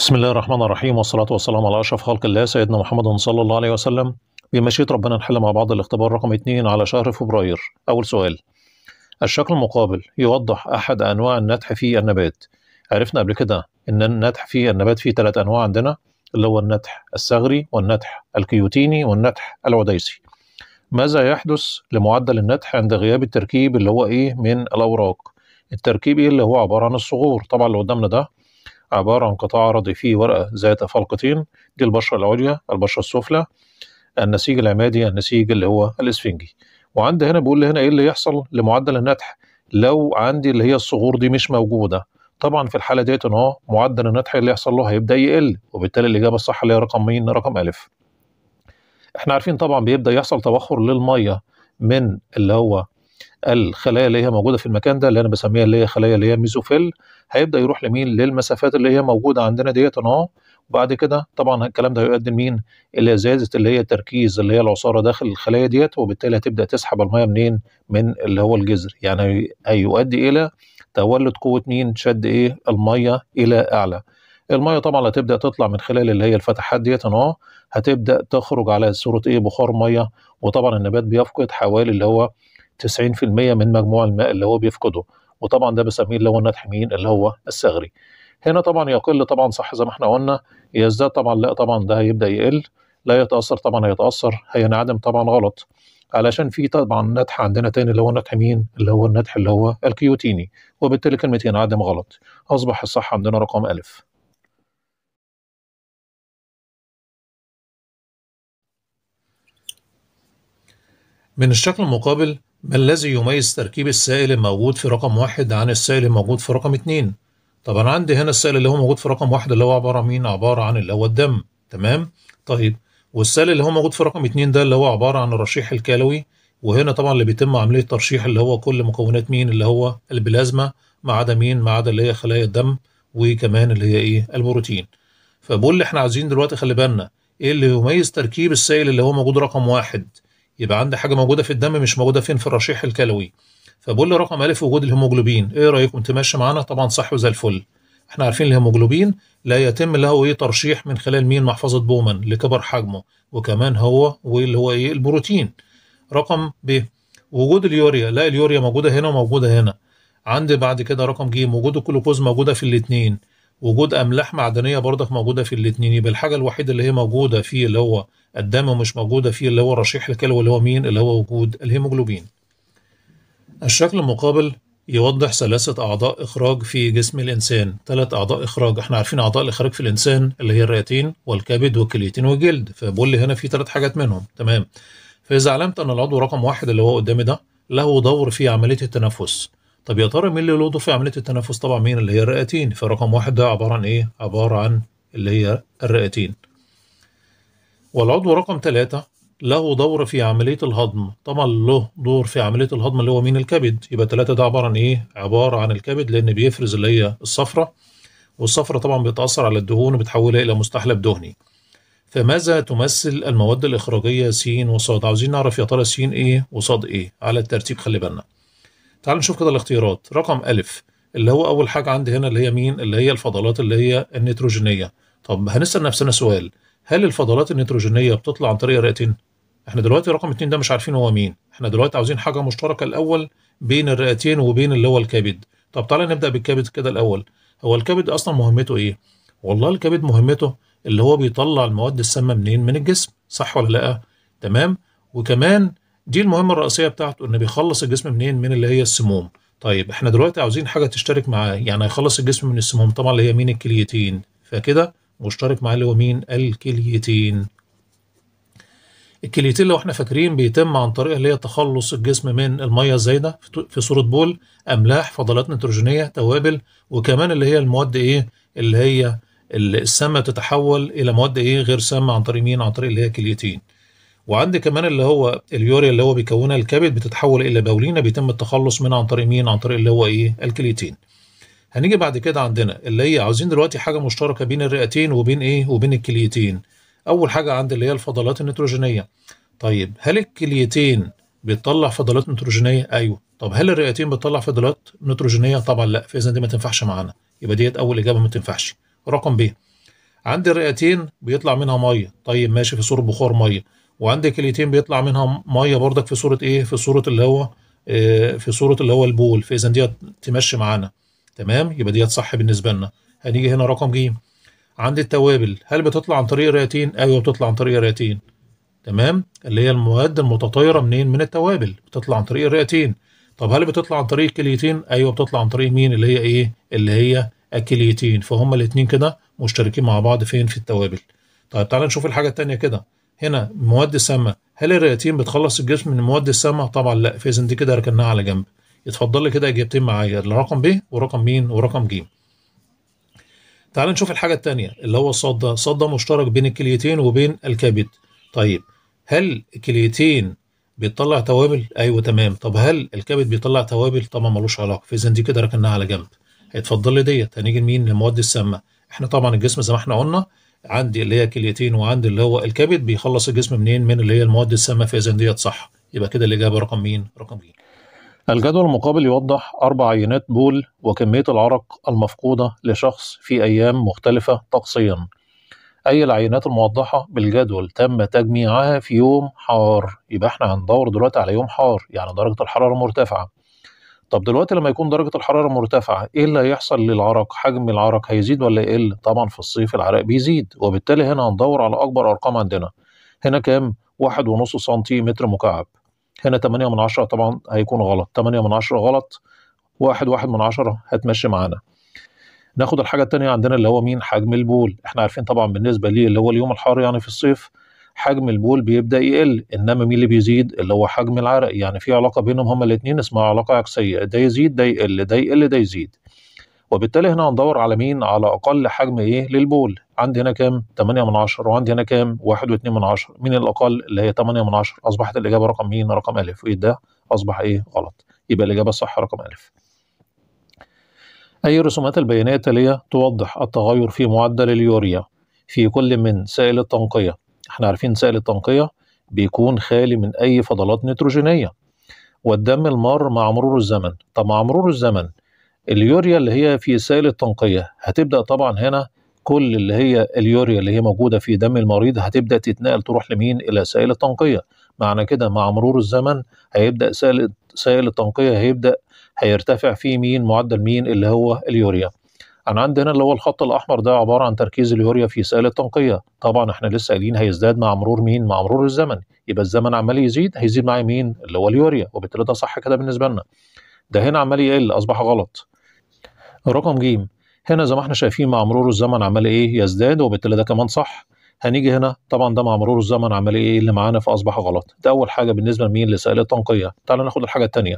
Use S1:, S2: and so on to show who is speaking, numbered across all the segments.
S1: بسم الله الرحمن الرحيم والصلاة والسلام على أشرف خلق الله سيدنا محمد صلى الله عليه وسلم بمشيئة ربنا نحل مع بعض الاختبار رقم 2 على شهر فبراير أول سؤال الشكل المقابل يوضح أحد أنواع النتح في النبات عرفنا قبل كده إن النتح في النبات فيه ثلاث أنواع عندنا اللي هو النتح الثغري والنتح الكيوتيني والنتح العديسي ماذا يحدث لمعدل النتح عند غياب التركيب اللي هو إيه من الأوراق التركيب إيه اللي هو عبارة عن الصغور طبعا اللي قدامنا ده عبارة عن قطاع عرضي فيه ورقة ذات فلقتين دي البشرة العليا البشرة السفلى النسيج العمادي النسيج اللي هو الإسفنجي وعندي هنا بيقول لي هنا إيه اللي يحصل لمعدل النتح لو عندي اللي هي الصغور دي مش موجودة طبعا في الحالة ديت إن هو معدل النتح اللي يحصل له هيبدأ يقل وبالتالي الإجابة الصح اللي هي رقم مين رقم ألف احنا عارفين طبعا بيبدأ يحصل تبخر للمية من اللي هو الخلايا اللي هي موجوده في المكان ده اللي انا بسميها اللي هي خلايا اللي هي ميزوفيل هيبدا يروح لمين للمسافات اللي هي موجوده عندنا ديت اهو وبعد كده طبعا الكلام ده هيؤدي لمين الى زياده اللي هي التركيز اللي هي العصاره داخل الخلايا ديت وبالتالي هتبدا تسحب الميه منين من اللي هو الجذر يعني هيؤدي الى تولد قوه مين شد ايه الميه الى اعلى الميه طبعا هتبدا تطلع من خلال اللي هي الفتحات ديت اهو هتبدا تخرج على صوره ايه بخار ميه وطبعا النبات بيفقد حوالي اللي هو 90% من مجموع الماء اللي هو بيفقده وطبعا ده بسميه اللي هو النتح مين اللي هو الثغري هنا طبعا يقل طبعا صح زي ما احنا قلنا يزداد طبعا لا طبعا ده هيبدا يقل لا يتاثر طبعا هيتاثر هينعدم طبعا غلط علشان في طبعا نتح عندنا تاني اللي هو النتح مين اللي هو النتح اللي هو الكيوتيني وبالتالي كلمه ينعدم غلط اصبح الصح عندنا رقم الف من الشكل المقابل ما الذي يميز تركيب السائل الموجود في رقم واحد عن السائل الموجود في رقم اتنين؟ أنا عندي هنا السائل اللي هو موجود في رقم واحد اللي هو عبارة عن مين؟ عبارة عن اللي هو الدم تمام؟ طيب والسائل اللي هو موجود في رقم اتنين ده اللي هو عبارة عن الرشيح الكلوي وهنا طبعا اللي بيتم عملية ترشيح اللي هو كل مكونات مين اللي هو البلازما ما عدا مين ما عدا اللي هي خلايا الدم وكمان اللي هي ايه البروتين فبقول اللي احنا عايزين دلوقتي خلي بالنا ايه اللي يميز تركيب السائل اللي هو موجود رقم واحد يبقى عندي حاجه موجوده في الدم مش موجوده فين في الرشيح الكلوي فبقول له رقم الف وجود الهيموجلوبين ايه رايكم تمشي معانا طبعا صح وزي الفل احنا عارفين الهيموجلوبين لا يتم له ايه ترشيح من خلال مين محفظه بومان لكبر حجمه وكمان هو واللي هو ايه البروتين رقم ب وجود اليوريا لا اليوريا موجوده هنا وموجوده هنا عندي بعد كده رقم ج وجود الجلوكوز موجوده في الاثنين وجود املاح معدنيه برضك موجوده في الاثنين يبقى الحاجه الوحيده اللي هي موجوده فيه اللي هو الدم ومش موجوده فيه اللي هو الرشيح الكلوي اللي هو مين اللي هو وجود الهيموجلوبين الشكل المقابل يوضح سلاسة أعضاء إخراج في جسم الإنسان ثلاث أعضاء إخراج احنا عارفين أعضاء الإخراج في الإنسان اللي هي الرئتين والكبد والكليتين والجلد فبقول لي هنا في ثلاث حاجات منهم تمام فإذا علمت أن العضو رقم واحد اللي هو قدامي ده له دور في عملية التنفس طب يا ترى مين اللي له دور في عمليه التنفس طبعا مين اللي هي الرئتين فرقم واحد ده عباره عن ايه عباره عن اللي هي الرئتين والعضو رقم ثلاثة له دور في عملية الهضم طبعا له دور في عملية الهضم اللي هو مين الكبد يبقى ثلاثة ده عبارة عن إيه عبارة عن الكبد لأن بيفرز اللي هي الصفرة والصفرة طبعا بتأثر على الدهون وبتحولها إلى مستحلب دهني فماذا تمثل المواد الإخراجية س وص عاوزين نعرف يا ترى س إيه وص إيه على الترتيب خلي بالنا تعال نشوف كده الاختيارات رقم ألف اللي هو أول حاجة عندي هنا اللي هي مين اللي هي الفضلات اللي هي النيتروجينية طب هنسأل نفسنا سؤال هل الفضلات النيتروجينية بتطلع عن طريق الرئتين؟ احنا دلوقتي رقم اتنين ده مش عارفين هو مين احنا دلوقتي عاوزين حاجة مشتركة الأول بين الرئتين وبين اللي هو الكبد طب تعالى نبدأ بالكبد كده الأول هو الكبد أصلا مهمته إيه؟ والله الكبد مهمته اللي هو بيطلع المواد السامة منين؟ من الجسم صح ولا لأ؟ تمام؟ وكمان دي المهمه الرئيسيه بتاعته ان بيخلص الجسم منين من اللي هي السموم طيب احنا دلوقتي عاوزين حاجه تشترك معاه يعني هيخلص الجسم من السموم طبعا اللي هي مين الكليتين فكده مشترك معاه اللي هو مين الكليتين الكليتين لو احنا فاكرين بيتم عن طريق اللي هي تخلص الجسم من الميه الزايده في صوره بول املاح فضلات نيتروجينيه توابل وكمان اللي هي المواد ايه اللي هي السامه تتحول الى مواد ايه غير سامه عن طريق مين عن طريق اللي هي كليتين وعندي كمان اللي هو اليوريا اللي هو بيكونها الكبد بتتحول الى بولينا بيتم التخلص منها عن طريق مين عن طريق اللي هو ايه الكليتين هنيجي بعد كده عندنا اللي هي عاوزين دلوقتي حاجه مشتركه بين الرئتين وبين ايه وبين الكليتين اول حاجه عند اللي هي الفضلات النيتروجينيه طيب هل الكليتين بتطلع فضلات نيتروجينيه ايوه طب هل الرئتين بتطلع فضلات نيتروجينيه طبعا لا فاذا دي ما تنفعش معانا يبقى ديت اول اجابه ما تنفعش رقم ب عند الرئتين بيطلع منها ميه طيب ماشي في صوره بخار ميه وعندك كليتين بيطلع منها ميه بردك في صوره ايه في صوره اللي هو آه، في صوره اللي هو البول فاذا ديت تمشي معانا تمام يبقى ديت صح بالنسبه لنا هنيجي هنا رقم ج عند التوابل هل بتطلع عن طريق الرئتين ايوه بتطلع عن طريق الرئتين تمام اللي هي المواد المتطايره منين من التوابل بتطلع عن طريق الرئتين طب هل بتطلع عن طريق الكليتين ايوه بتطلع عن طريق مين اللي هي ايه اللي هي الكليتين فهم الاثنين كده مشتركين مع بعض فين في التوابل طيب تعالى نشوف الحاجه الثانيه كده هنا مواد سامه هل الرئتين بتخلص الجسم من مواد السامه طبعا لا فاذا دي كده ركناها على جنب اتفضل لي كده اجابتين معايا الرقم ب ورقم مين ورقم ج تعال نشوف الحاجه الثانيه اللي هو الصاد ده الصاد ده مشترك بين الكليتين وبين الكبد طيب هل الكليتين بيطلع توابل ايوه تمام طب هل الكبد بيطلع توابل طبعا ملوش علاقه فاذا دي كده ركناها على جنب هيتفضل لي ديت هنيجي لمين للمواد السامه احنا طبعا الجسم زي ما احنا قلنا عندي اللي هي كليتين وعندي اللي هو الكبد بيخلص الجسم منين من اللي هي المواد السامه فاذا ديت صح يبقى كده الاجابه رقم مين رقم مين الجدول المقابل يوضح أربع عينات بول وكمية العرق المفقودة لشخص في أيام مختلفة طقسيا أي العينات الموضحة بالجدول تم تجميعها في يوم حار يبقى احنا هندور دلوقتي على يوم حار يعني درجة الحرارة مرتفعة طب دلوقتي لما يكون درجه الحراره مرتفعه ايه اللي هيحصل للعرق حجم العرق هيزيد ولا يقل طبعا في الصيف العرق بيزيد وبالتالي هنا هندور على اكبر ارقام عندنا هنا كام واحد ونص سنتيمتر مكعب هنا 8 من عشرة طبعا هيكون غلط 8 من عشرة غلط واحد واحد من عشرة هتمشي معانا ناخد الحاجة التانية عندنا اللي هو مين حجم البول احنا عارفين طبعا بالنسبة ليه اللي هو اليوم الحار يعني في الصيف حجم البول بيبدا يقل انما مين اللي بيزيد اللي هو حجم العرق يعني في علاقه بينهم هما الاثنين اسمها علاقه عكسيه ده يزيد ده يقل ده يقل ده يزيد وبالتالي هنا هندور على مين على اقل حجم ايه للبول عندي هنا كام 8 من 10 وعندي هنا كام 1 و2 من 10 مين الاقل اللي هي 8 من 10 اصبحت الاجابه رقم مين رقم ا وايه ده اصبح ايه غلط يبقى الاجابه الصح رقم ا أي رسومات البيانية التالية توضح التغير في معدل اليوريا في كل من سائل التنقية احنا عارفين سائل التنقية بيكون خالي من أي فضلات نيتروجينية والدم المار مع مرور الزمن طب مع مرور الزمن اليوريا اللي هي في سائل التنقية هتبدأ طبعا هنا كل اللي هي اليوريا اللي هي موجودة في دم المريض هتبدأ تتنقل تروح لمين إلى سائل التنقية معنى كده مع مرور الزمن هيبدأ سائل سائل التنقية هيبدأ هيرتفع فيه مين معدل مين اللي هو اليوريا انا عندي هنا اللي هو الخط الاحمر ده عباره عن تركيز اليوريا في سائل التنقيه طبعا احنا لسه قايلين هيزداد مع مرور مين مع مرور الزمن يبقى الزمن عمال يزيد هيزيد معايا مين اللي هو اليوريا وبالتالي ده صح كده بالنسبه لنا ده هنا عمال يقل اصبح غلط رقم ج هنا زي ما احنا شايفين مع مرور الزمن عمال ايه يزداد وبالتالي ده كمان صح هنيجي هنا طبعا ده مع مرور الزمن عمال ايه اللي معانا فاصبح غلط ده اول حاجه بالنسبه لمين لسائل التنقيه تعال ناخد الحاجه الثانيه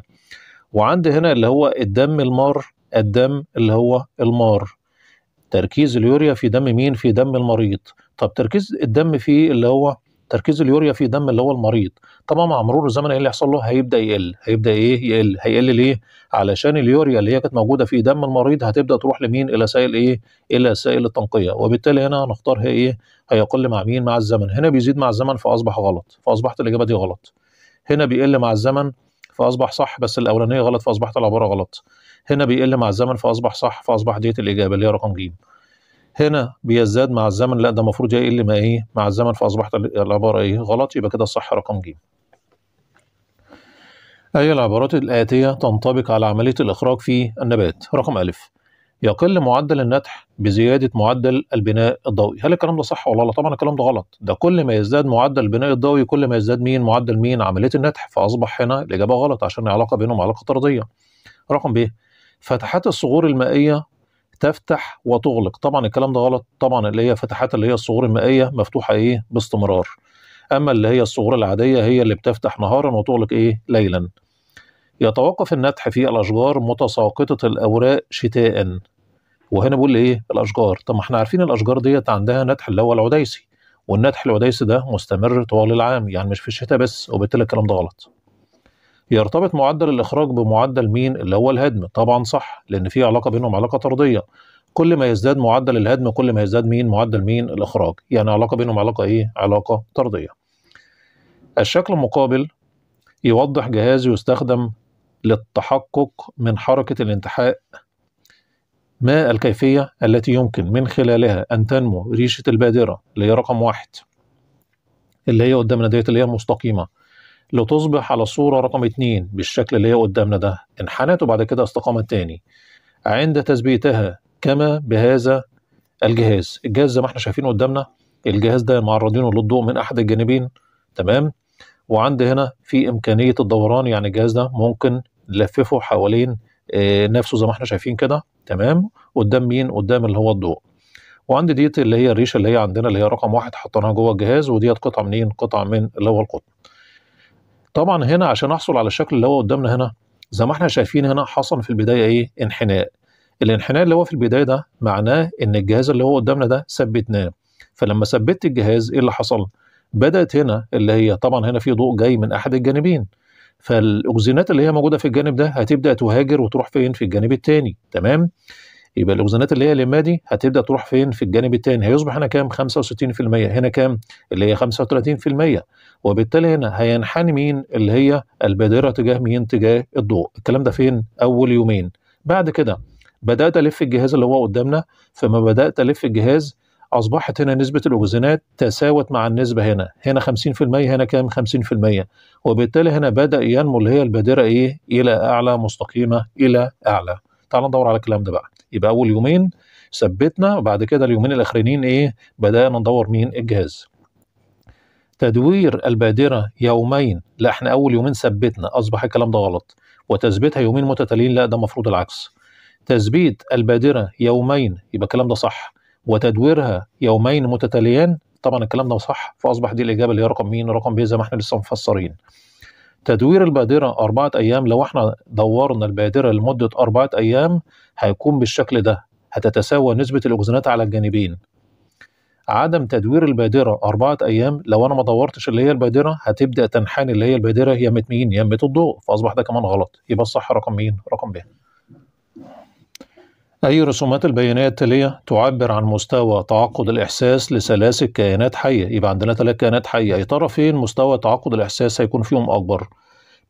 S1: وعندي هنا اللي هو الدم المار الدم اللي هو المار تركيز اليوريا في دم مين في دم المريض طب تركيز الدم في اللي هو تركيز اليوريا في دم اللي هو المريض طبعا مع مرور الزمن ايه اللي يحصل له هيبدا يقل هيبدا ايه يقل هيقل ليه علشان اليوريا اللي هي كانت موجوده في دم المريض هتبدا تروح لمين الى سائل ايه الى سائل التنقيه وبالتالي هنا هنختار هي ايه هيقل مع مين مع الزمن هنا بيزيد مع الزمن فاصبح غلط فاصبحت الاجابه دي غلط هنا بيقل مع الزمن فاصبح صح بس الاولانيه غلط فاصبحت العباره غلط هنا بيقل مع الزمن فاصبح صح فاصبح ديت الاجابه اللي هي رقم ج هنا بيزداد مع الزمن لا ده المفروض يقل ما ايه مع الزمن فاصبحت العباره ايه غلط يبقى كده الصح رقم ج أي العبارات الآتية تنطبق على عملية الإخراج في النبات رقم ألف يقل معدل النتح بزيادة معدل البناء الضوئي هل الكلام ده صح ولا لا طبعا الكلام ده غلط ده كل ما يزداد معدل البناء الضوئي كل ما يزداد مين معدل مين عملية النتح فأصبح هنا الإجابة غلط عشان العلاقة بينهم علاقة طردية رقم ب فتحات الصغور المائيه تفتح وتغلق طبعا الكلام ده غلط طبعا اللي هي فتحات اللي هي الصغور المائيه مفتوحه ايه باستمرار اما اللي هي الصغور العاديه هي اللي بتفتح نهارا وتغلق ايه ليلا يتوقف النتح في الاشجار متساقطه الاوراق شتاء وهنا بقول ايه الاشجار طب ما احنا عارفين الاشجار ديت عندها نتح اللي هو العديسي والنتح العديسي ده مستمر طوال العام يعني مش في الشتاء بس وبالتالي الكلام ده غلط يرتبط معدل الإخراج بمعدل مين اللي هو الهدم طبعا صح لأن في علاقة بينهم علاقة طردية كل ما يزداد معدل الهدم كل ما يزداد مين معدل مين الإخراج يعني علاقة بينهم علاقة إيه علاقة طردية الشكل المقابل يوضح جهاز يستخدم للتحقق من حركة الانتحاء ما الكيفية التي يمكن من خلالها أن تنمو ريشة البادرة اللي هي رقم واحد اللي هي قدامنا ديت اللي هي المستقيمة لتصبح على الصورة رقم اتنين بالشكل اللي هي قدامنا ده انحنت وبعد كده استقامت تاني عند تثبيتها كما بهذا الجهاز الجهاز زي ما احنا شايفين قدامنا الجهاز ده معرضينه للضوء من احد الجانبين تمام وعند هنا في امكانيه الدوران يعني الجهاز ده ممكن نلففه حوالين آه، نفسه زي ما احنا شايفين كده تمام قدام مين قدام اللي هو الضوء وعند ديت اللي هي الريشه اللي هي عندنا اللي هي رقم واحد حطيناها جوه الجهاز وديت قطعه منين قطعه من اللي هو القطن طبعا هنا عشان احصل على الشكل اللي هو قدامنا هنا زي ما احنا شايفين هنا حصل في البدايه ايه انحناء الانحناء اللي هو في البدايه ده معناه ان الجهاز اللي هو قدامنا ده ثبتناه فلما ثبت الجهاز ايه اللي حصل بدات هنا اللي هي طبعا هنا في ضوء جاي من احد الجانبين فالاكسجينات اللي هي موجوده في الجانب ده هتبدا تهاجر وتروح فين في الجانب الثاني تمام يبقى الاوزانات اللي هي دي هتبدا تروح فين في الجانب الثاني هيصبح هنا كام 65% هنا كام اللي هي 35% وبالتالي هنا هينحني مين اللي هي البادره تجاه مين تجاه الضوء الكلام ده فين اول يومين بعد كده بدات الف الجهاز اللي هو قدامنا فما بدات الف الجهاز اصبحت هنا نسبه الاوكسجينات تساوت مع النسبه هنا هنا 50% هنا كام 50% وبالتالي هنا بدا ينمو اللي هي البادره ايه الى اعلى مستقيمه الى اعلى تعال ندور على الكلام ده بقى يبقى اول يومين ثبتنا وبعد كده اليومين الاخرانيين ايه بدانا ندور مين الجهاز تدوير البادره يومين لا احنا اول يومين ثبتنا اصبح الكلام ده غلط وتثبيتها يومين متتاليين لا ده المفروض العكس تثبيت البادره يومين يبقى الكلام ده صح وتدويرها يومين متتاليان طبعا الكلام ده صح فاصبح دي الاجابه اللي هي رقم مين رقم ب زي ما احنا لسه مفسرين تدوير البادره اربعه ايام لو احنا دورنا البادره لمده اربعه ايام هيكون بالشكل ده هتتساوى نسبة الأكسجينات على الجانبين عدم تدوير البادرة أربعة أيام لو أنا ما دورتش اللي هي البادرة هتبدأ تنحني اللي هي البادرة يمت مين؟ يمت الضوء فأصبح ده كمان غلط يبقى الصح رقم مين؟ رقم ب أي رسومات البيانية التالية تعبر عن مستوى تعقد الإحساس لسلاسل كائنات حية يبقى عندنا ثلاث كائنات حية يا ترى فين مستوى تعقد الإحساس هيكون فيهم أكبر؟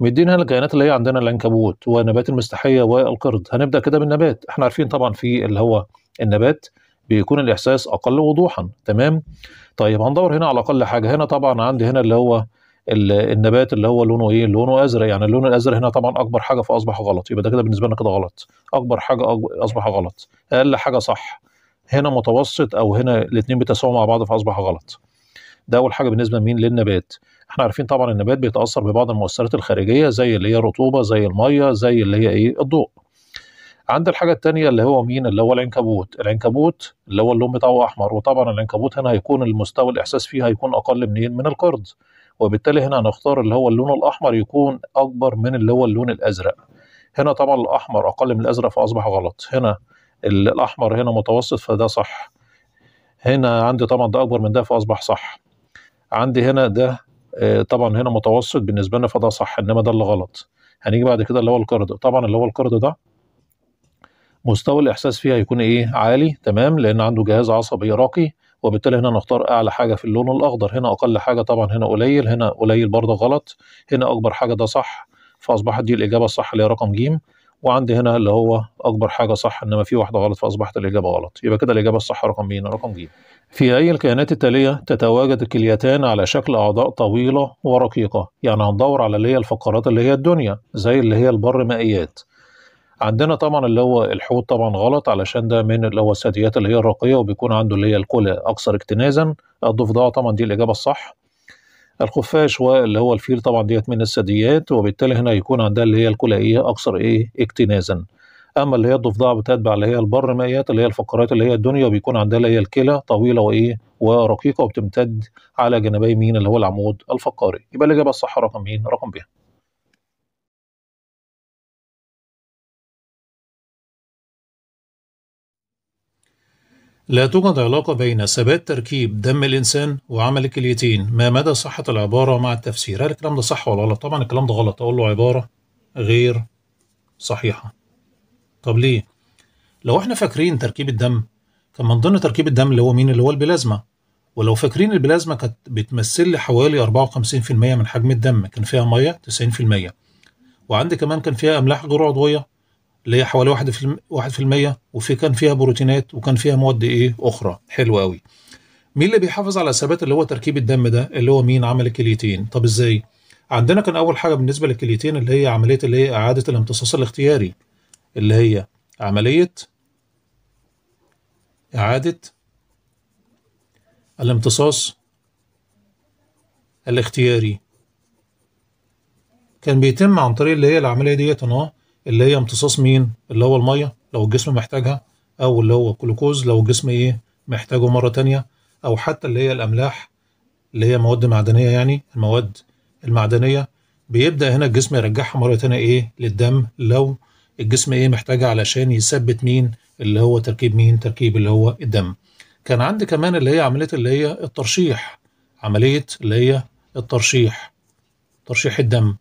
S1: مدينا الكائنات اللي هي عندنا العنكبوت ونبات المستحيه والقرد هنبدا كده بالنبات احنا عارفين طبعا في اللي هو النبات بيكون الاحساس اقل وضوحا تمام طيب هندور هنا على اقل حاجه هنا طبعا عندي هنا اللي هو النبات اللي هو لونه ايه لونه ازرق يعني اللون الازرق هنا طبعا اكبر حاجه فاصبح غلط يبقى ده كده بالنسبه لنا كده غلط اكبر حاجه اصبح غلط اقل حاجه صح هنا متوسط او هنا الاثنين بيتساووا مع بعض فاصبح غلط ده اول حاجه بالنسبه لمين للنبات احنا عارفين طبعا النبات بيتاثر ببعض المؤثرات الخارجيه زي اللي هي الرطوبه زي الميه زي اللي هي ايه الضوء عند الحاجه الثانيه اللي هو مين اللي هو العنكبوت العنكبوت اللي هو اللون بتاعه احمر وطبعا العنكبوت هنا هيكون المستوى الاحساس فيه هيكون اقل منين من القرد وبالتالي هنا هنختار اللي هو اللون الاحمر يكون اكبر من اللي هو اللون الازرق هنا طبعا الاحمر اقل من الازرق فاصبح غلط هنا الاحمر هنا متوسط فده صح هنا عندي طبعا ده اكبر من ده فاصبح صح عندي هنا ده آه، طبعا هنا متوسط بالنسبه لنا فده صح انما ده اللي غلط هنيجي بعد كده اللي هو القرض طبعا اللي هو القرض ده مستوى الاحساس فيه هيكون ايه عالي تمام لان عنده جهاز عصبي راقي وبالتالي هنا نختار اعلى حاجه في اللون الاخضر هنا اقل حاجه طبعا هنا قليل هنا قليل برضه غلط هنا اكبر حاجه ده صح فاصبحت دي الاجابه الصح اللي هي رقم ج وعندي هنا اللي هو اكبر حاجه صح انما في واحده غلط فاصبحت الاجابه غلط يبقى كده الاجابه الصح رقم مين رقم ج في اي الكائنات التاليه تتواجد الكليتان على شكل اعضاء طويله ورقيقه يعني هندور على اللي هي الفقرات اللي هي الدنيا زي اللي هي البر مائيات عندنا طبعا اللي هو الحوت طبعا غلط علشان ده من اللي هو الثدييات اللي هي الراقيه وبيكون عنده اللي هي الكلى اكثر اكتنازا الضفدع طبعا دي الاجابه الصح الخفاش واللي هو الفيل طبعا ديت من الثدييات وبالتالي هنا يكون عندها اللي هي الكلائيه اكثر ايه اكتنازا اما اللي هي الضفدع بتتبع اللي هي البرمائيات اللي هي الفقرات اللي هي الدنيا بيكون عندها اللي هي الكلى طويله وايه ورقيقه وبتمتد على جانبي مين اللي هو العمود الفقري يبقى الاجابه الصح رقم مين رقم ب لا توجد علاقة بين ثبات تركيب دم الإنسان وعمل الكليتين ما مدى صحة العبارة مع التفسير هل الكلام ده صح ولا غلط طبعا الكلام ده غلط أقول له عبارة غير صحيحة طب ليه لو احنا فاكرين تركيب الدم كان من ضمن تركيب الدم اللي هو مين اللي هو البلازما ولو فاكرين البلازما كانت بتمثل لي حوالي 54% من حجم الدم كان فيها ميه 90% وعندي كمان كان فيها املاح غير عضويه اللي هي حوالي 1% في وفي كان فيها بروتينات وكان فيها مواد ايه اخرى حلوه قوي مين اللي بيحافظ على ثبات اللي هو تركيب الدم ده اللي هو مين عمل الكليتين طب ازاي عندنا كان اول حاجه بالنسبه للكليتين اللي هي عمليه اللي هي اعاده الامتصاص الاختياري اللي هي عمليه اعاده الامتصاص الاختياري كان بيتم عن طريق اللي هي العمليه ديت ان اللي هي امتصاص مين اللي هو الميه لو الجسم محتاجها او اللي هو الجلوكوز لو الجسم ايه محتاجه مره تانية او حتى اللي هي الاملاح اللي هي مواد معدنيه يعني المواد المعدنيه بيبدا هنا الجسم يرجعها مره تانية ايه للدم لو الجسم ايه محتاجها علشان يثبت مين اللي هو تركيب مين تركيب اللي هو الدم كان عندي كمان اللي هي عمليه اللي هي الترشيح عمليه اللي هي الترشيح ترشيح الدم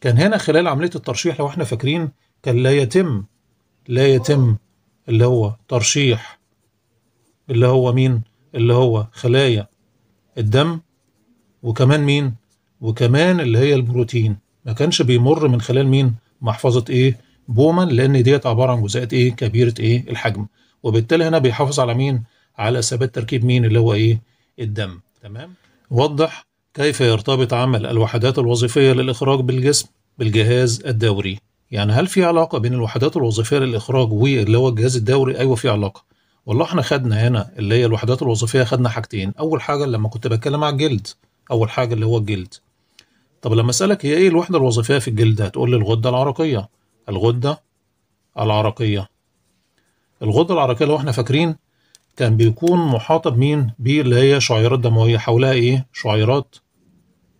S1: كان هنا خلال عملية الترشيح لو احنا فاكرين كان لا يتم لا يتم اللي هو ترشيح اللي هو مين اللي هو خلايا الدم وكمان مين وكمان اللي هي البروتين ما كانش بيمر من خلال مين محفظة ايه بومان لان ديت عبارة عن جزيئات ايه كبيرة ايه الحجم وبالتالي هنا بيحافظ على مين على ثبات تركيب مين اللي هو ايه الدم تمام وضح كيف يرتبط عمل الوحدات الوظيفية للإخراج بالجسم بالجهاز الدوري؟ يعني هل في علاقة بين الوحدات الوظيفية للإخراج واللي هو الجهاز الدوري؟ أيوه في علاقة. والله احنا خدنا هنا اللي هي الوحدات الوظيفية خدنا حاجتين، أول حاجة لما كنت بتكلم على الجلد، أول حاجة اللي هو الجلد. طب لما أسألك هي إيه الوحدة الوظيفية في الجلد؟ هتقول لي الغدة العرقية. الغدة العرقية. الغدة العرقية لو احنا فاكرين كان بيكون محاطة بمين؟ اللي هي شعيرات دموية حولها ايه؟ شعيرات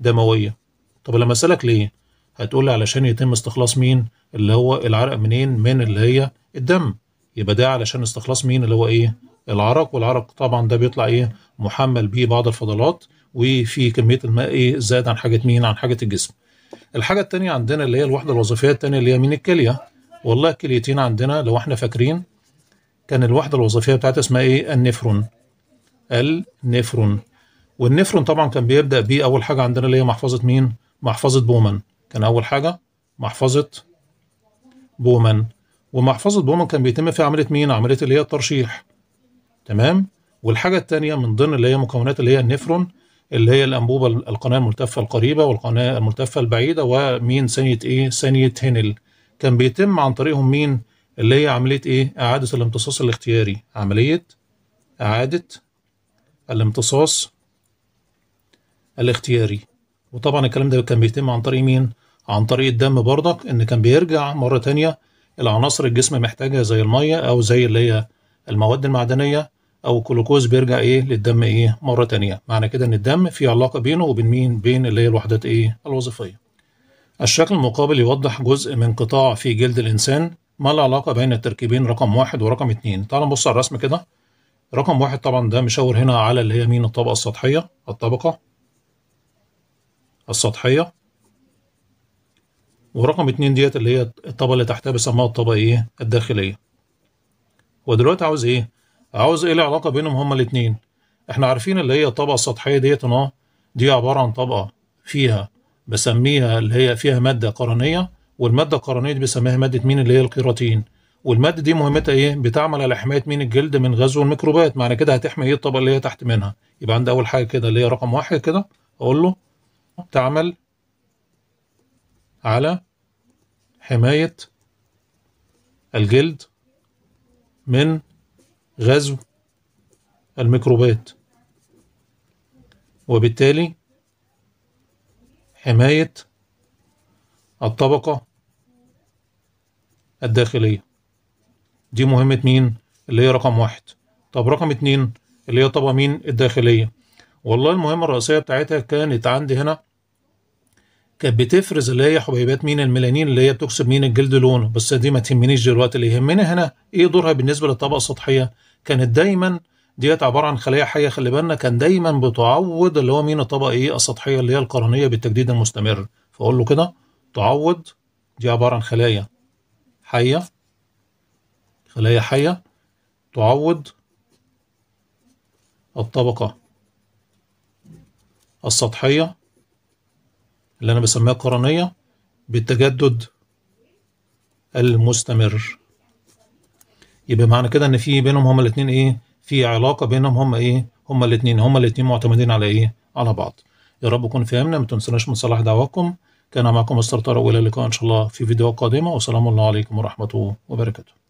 S1: دمويه طب لما اسالك ليه هتقول لي علشان يتم استخلاص مين اللي هو العرق منين من اللي هي الدم يبقى ده علشان استخلاص مين اللي هو ايه العرق والعرق طبعا ده بيطلع ايه محمل بيه بعض الفضلات وفي كميه الماء ايه زاد عن حاجه مين عن حاجه الجسم الحاجه الثانيه عندنا اللي هي الوحده الوظيفيه الثانيه اللي هي مين الكليه والله الكليتين عندنا لو احنا فاكرين كان الوحده الوظيفيه بتاعتها اسمها ايه النفرون النفرون والنفرون طبعا كان بيبدا بيه اول حاجه عندنا اللي هي محفظه مين محفظه بومان كان اول حاجه محفظه بومان ومحفظه بومان كان بيتم فيها عمليه مين عمليه اللي هي الترشيح تمام والحاجه الثانيه من ضمن اللي هي مكونات اللي هي النفرون اللي هي الانبوبه القناه الملتفه القريبه والقناه الملتفه البعيده ومين ثانيه ايه ثانيه هنل كان بيتم عن طريقهم مين اللي هي عمليه ايه اعاده الامتصاص الاختياري عمليه اعاده الامتصاص الاختياري وطبعا الكلام ده كان بيتم عن طريق مين عن طريق الدم برضك ان كان بيرجع مره تانية العناصر الجسم محتاجها زي الميه او زي اللي هي المواد المعدنيه او الجلوكوز بيرجع ايه للدم ايه مره تانية معنى كده ان الدم في علاقه بينه وبين مين بين اللي هي الوحدات ايه الوظيفيه الشكل المقابل يوضح جزء من قطاع في جلد الانسان ما العلاقه بين التركيبين رقم واحد ورقم اتنين تعال نبص على الرسم كده رقم واحد طبعا ده مشاور هنا على اللي هي مين الطبقه السطحيه الطبقه السطحيه ورقم اتنين ديت اللي هي الطبقه اللي تحتها بيسموها الطبقه ايه الداخليه ودلوقتي عاوز ايه عاوز ايه العلاقه بينهم هما الاتنين احنا عارفين اللي هي الطبقه السطحيه ديت اه دي عباره عن طبقه فيها بسميها اللي هي فيها ماده قرنيه والماده القرنيه دي بسميها ماده مين اللي هي الكيراتين والماده دي مهمتها ايه بتعمل على حمايه مين الجلد من غزو الميكروبات معنى كده هتحمي ايه الطبقه اللي هي تحت منها يبقى عندي اول حاجه كده اللي هي رقم واحد كده اقول له تعمل على حماية الجلد من غزو الميكروبات وبالتالي حماية الطبقة الداخلية دي مهمة مين اللي هي رقم واحد طب رقم اتنين اللي هي طبقة مين الداخلية والله المهمة الرئيسية بتاعتها كانت عندي هنا كانت بتفرز اللي هي حبيبات مين الميلانين اللي هي بتكسب مين الجلد لونه بس دي ما تهمنيش دلوقتي اللي يهمني هنا ايه دورها بالنسبه للطبقه السطحيه كانت دايما ديت عباره عن خلايا حيه خلي بالنا كان دايما بتعوض اللي هو مين الطبقه ايه السطحيه اللي هي القرنيه بالتجديد المستمر فاقول له كده تعوض دي عباره عن خلايا حيه خلايا حيه تعوض الطبقه السطحيه اللي أنا بسميها قرنيه بالتجدد المستمر يبقى معنى كده إن في بينهم هما الاتنين إيه في علاقة بينهم هما إيه هما الاتنين هما الاتنين معتمدين على إيه على بعض يا رب يكون فهمنا ما تنسوناش من صلاح دعواكم كان معكم مستر طارق والى اللقاء ان شاء الله في فيديوهات قادمه والسلام الله عليكم ورحمه وبركاته